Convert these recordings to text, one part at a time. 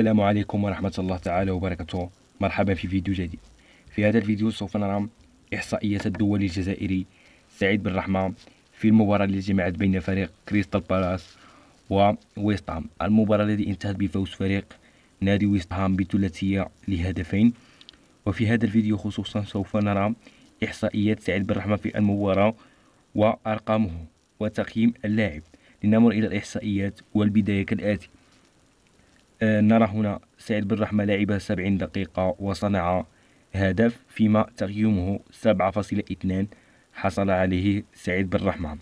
السلام عليكم ورحمة الله تعالى وبركاته مرحبا في فيديو جديد في هذا الفيديو سوف نرى إحصائيات الدول الجزائري سعيد بن رحمة في المباراة التي جمعت بين فريق كريستال بالاس وويستهام هام المباراة التي انتهت بفوز فريق نادي ويست هام بثلاثية لهدفين وفي هذا الفيديو خصوصا سوف نرى إحصائيات سعيد بن رحمة في المباراة وأرقامه وتقييم اللاعب لنمر إلى الإحصائيات والبداية كالآتي آه، نرى هنا سعيد بن رحمة لعب 70 دقيقة وصنع هدف فيما تقييمه 7.2 حصل عليه سعيد بن رحمة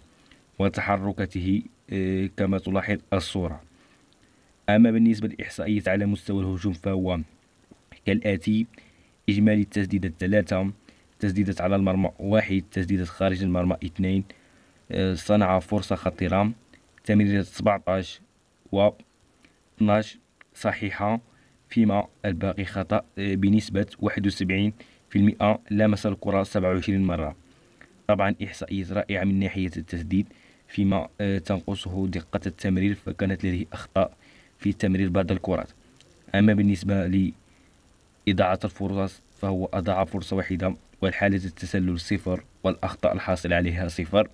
وتحركته آه، كما تلاحظ الصورة أما بالنسبة للإحصائيات على مستوى الهجوم فهو كالآتي إجمالي التسديدات ثلاثة تسديدات على المرمى واحد تسديدات خارج المرمى اثنين آه، صنع فرصة خطيرة تمريرة 17 و 12 صحيحة فيما الباقي خطأ آه، بنسبة 71% لمس الكرة 27 مرة طبعا إحصائية رائعة من ناحية التسديد فيما آه، تنقصه دقة التمرير فكانت لديه أخطاء في تمرير بعض الكرات أما بالنسبة لإضاعة الفرص فهو أضاع فرصة واحدة والحالة التسلل صفر والأخطاء الحاصل عليها صفر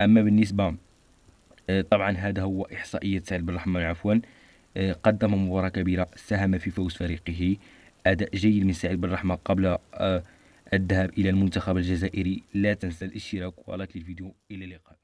أما بالنسبة آه، طبعا هذا هو إحصائية سعد بن الرحمن عفوا قدم مباراة كبيرة ساهم في فوز فريقه أداء جيد من سعيد بن رحمة قبل آه، الذهاب إلى المنتخب الجزائري لا تنسى الاشتراك ولايك للفيديو إلى اللقاء